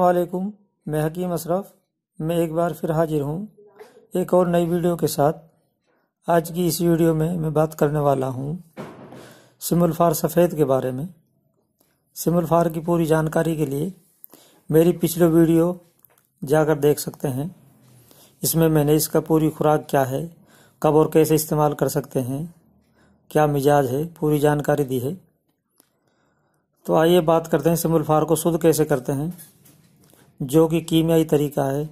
वालेकुम मैं हकीम अशरफ मैं एक बार फिर हाजिर हूँ एक और नई वीडियो के साथ आज की इस वीडियो में मैं बात करने वाला हूँ सिमुलफार सफ़ेद के बारे में सिमुलफार की पूरी जानकारी के लिए मेरी पिछली वीडियो जाकर देख सकते हैं इसमें मैंने इसका पूरी खुराक क्या है कब और कैसे इस्तेमाल कर सकते हैं क्या मिजाज है पूरी जानकारी दी है तो आइए बात करते हैं सिमुल फार को शुद्ध कैसे करते हैं जो कि कीमियाई तरीका है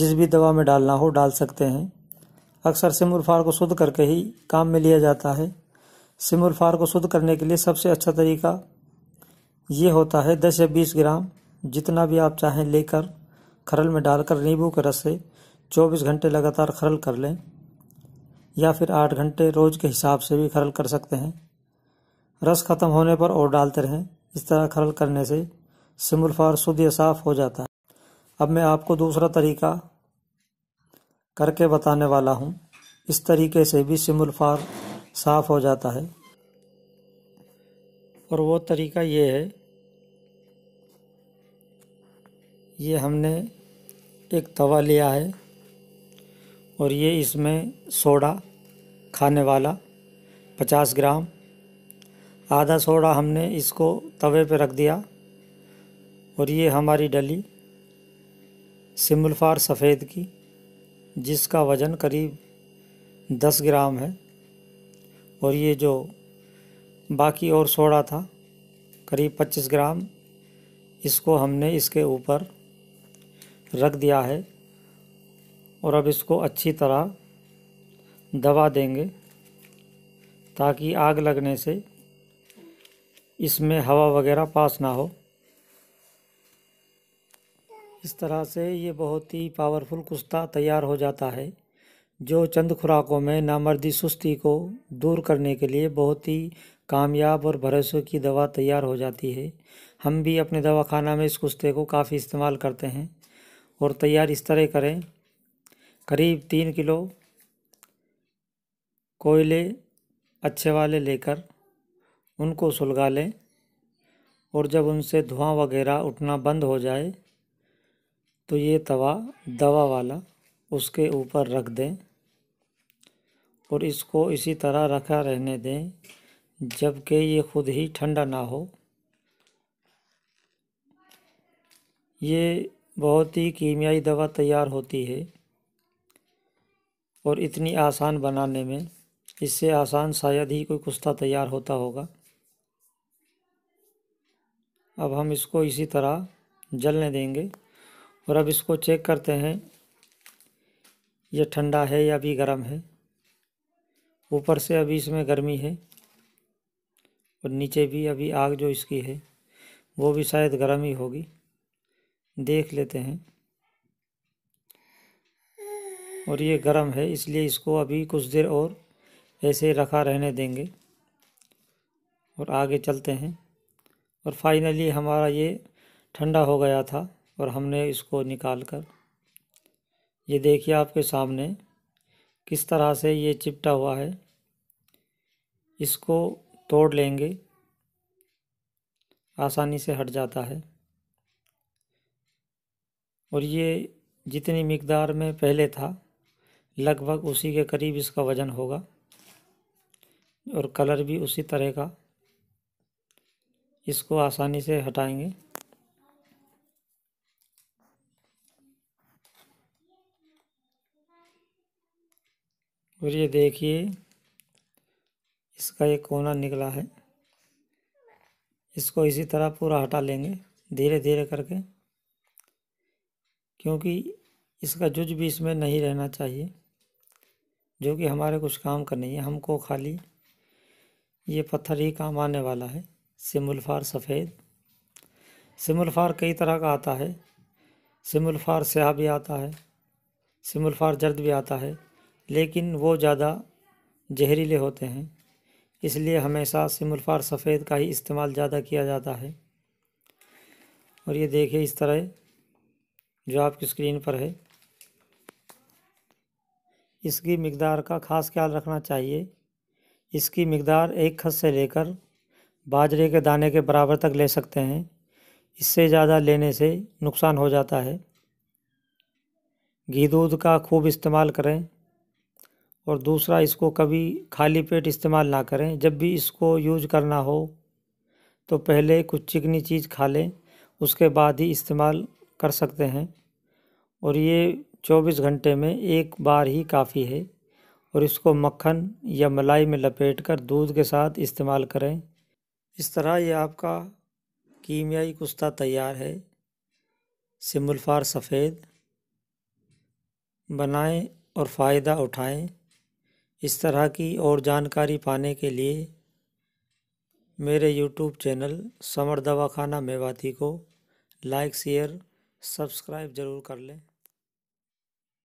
जिस भी दवा में डालना हो डाल सकते हैं अक्सर सिमुलफार को शुद्ध करके ही काम में लिया जाता है सिमुलफार को शुद्ध करने के लिए सबसे अच्छा तरीका ये होता है दस या बीस ग्राम जितना भी आप चाहें लेकर खरल में डालकर नींबू के रस से चौबीस घंटे लगातार खरल कर लें या फिर आठ घंटे रोज के हिसाब से भी खरल कर सकते हैं रस खत्म होने पर और डालते रहें इस तरह खरल करने से सिमुलफार शुद्ध साफ हो जाता है अब मैं आपको दूसरा तरीका करके बताने वाला हूँ इस तरीके से भी सिमुलफार साफ हो जाता है और वो तरीका ये है ये हमने एक तवा लिया है और ये इसमें सोडा खाने वाला 50 ग्राम आधा सोडा हमने इसको तवे पे रख दिया और ये हमारी डली सिमलफार सफ़ेद की जिसका वज़न करीब दस ग्राम है और ये जो बाकी और सोडा था करीब पच्चीस ग्राम इसको हमने इसके ऊपर रख दिया है और अब इसको अच्छी तरह दबा देंगे ताकि आग लगने से इसमें हवा वगैरह पास ना हो इस तरह से ये बहुत ही पावरफुल कुश्ता तैयार हो जाता है जो चंद खुराकों में नामर्दी सुस्ती को दूर करने के लिए बहुत ही कामयाब और भरोसे की दवा तैयार हो जाती है हम भी अपने दवा खाना में इस कुश्ते को काफ़ी इस्तेमाल करते हैं और तैयार इस तरह करें करीब तीन किलो कोयले अच्छे वाले लेकर उनको सुलगा लें और जब उनसे धुआं वगैरह उठना बंद हो जाए तो ये तवा दवा वाला उसके ऊपर रख दें और इसको इसी तरह रखा रहने दें जबकि ये ख़ुद ही ठंडा ना हो ये बहुत ही कीमियाई दवा तैयार होती है और इतनी आसान बनाने में इससे आसान शायद ही कोई कुश्ता तैयार होता होगा अब हम इसको इसी तरह जलने देंगे और अब इसको चेक करते हैं ये ठंडा है या अभी गर्म है ऊपर से अभी इसमें गर्मी है और नीचे भी अभी आग जो इसकी है वो भी शायद गर्म ही होगी देख लेते हैं और ये गर्म है इसलिए इसको अभी कुछ देर और ऐसे रखा रहने देंगे और आगे चलते हैं और फाइनली हमारा ये ठंडा हो गया था और हमने इसको निकाल कर ये देखिए आपके सामने किस तरह से ये चिपटा हुआ है इसको तोड़ लेंगे आसानी से हट जाता है और ये जितनी मकदार में पहले था लगभग उसी के करीब इसका वज़न होगा और कलर भी उसी तरह का इसको आसानी से हटाएंगे और ये देखिए इसका एक कोना निकला है इसको इसी तरह पूरा हटा लेंगे धीरे धीरे करके क्योंकि इसका जुज भी इसमें नहीं रहना चाहिए जो कि हमारे कुछ काम का नहीं है हमको खाली ये पत्थर ही काम आने वाला है सिमुलफार सफ़ेद सिमुलफार कई तरह का आता है सिमुलफार स्याह भी आता है सिमुलफार जर्द भी आता है लेकिन वो ज़्यादा जहरीले होते हैं इसलिए हमेशा सिमुलफार सफ़ेद का ही इस्तेमाल ज़्यादा किया जाता है और ये देखिए इस तरह जो आपकी स्क्रीन पर है इसकी मकदार का ख़ास ख्याल रखना चाहिए इसकी मकदार एक खस से लेकर बाजरे के दाने के बराबर तक ले सकते हैं इससे ज़्यादा लेने से नुकसान हो जाता है घी दूध का खूब इस्तेमाल करें और दूसरा इसको कभी खाली पेट इस्तेमाल ना करें जब भी इसको यूज करना हो तो पहले कुछ चिकनी चीज़ खा लें उसके बाद ही इस्तेमाल कर सकते हैं और ये 24 घंटे में एक बार ही काफ़ी है और इसको मक्खन या मलाई में लपेट कर दूध के साथ इस्तेमाल करें इस तरह ये आपका कीमियाई कुश्ता तैयार है सिमुलफार सफ़ेद बनाएं और फ़ायदा उठाएं इस तरह की और जानकारी पाने के लिए मेरे यूट्यूब चैनल समर दवाखाना मेवाती को लाइक शेयर सब्सक्राइब ज़रूर कर लें